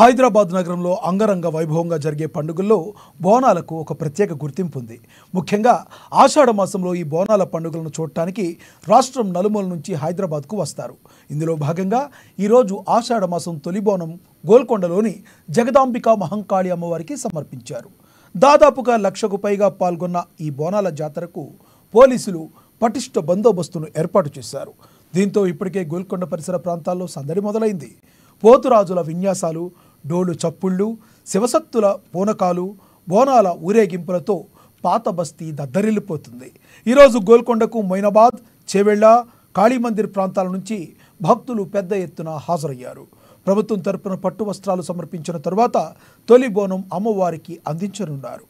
హైదరాబాద్ నగరంలో అంగరంగ వైభవంగా జరిగే పండుగల్లో బోనాలకు ఒక ప్రత్యేక గుర్తింపు ఉంది ముఖ్యంగా ఆషాఢ మాసంలో ఈ బోనాల పండుగలను చూడటానికి రాష్ట్రం నలుమూల నుంచి హైదరాబాద్కు వస్తారు ఇందులో భాగంగా ఈరోజు ఆషాఢ మాసం తొలి బోనం గోల్కొండలోని జగదాంబిక మహంకాళి అమ్మవారికి సమర్పించారు దాదాపుగా లక్షకు పైగా పాల్గొన్న ఈ బోనాల జాతరకు పోలీసులు పటిష్ట బందోబస్తును ఏర్పాటు చేశారు దీంతో ఇప్పటికే గోల్కొండ పరిసర ప్రాంతాల్లో సందడి మొదలైంది పోతురాజుల విన్యాసాలు డోలు చప్పుళ్ళు శివసత్తుల పూనకాలు బోనాల ఊరేగింపులతో పాత బస్తీ దద్దరిల్లిపోతుంది ఈరోజు గోల్కొండకు మొయినాబాద్ చేవెళ్ళ కాళీమందిర్ ప్రాంతాల నుంచి భక్తులు పెద్ద ఎత్తున హాజరయ్యారు ప్రభుత్వం తరపున పట్టు వస్త్రాలు సమర్పించిన తరువాత తొలి బోనం అమ్మవారికి అందించనున్నారు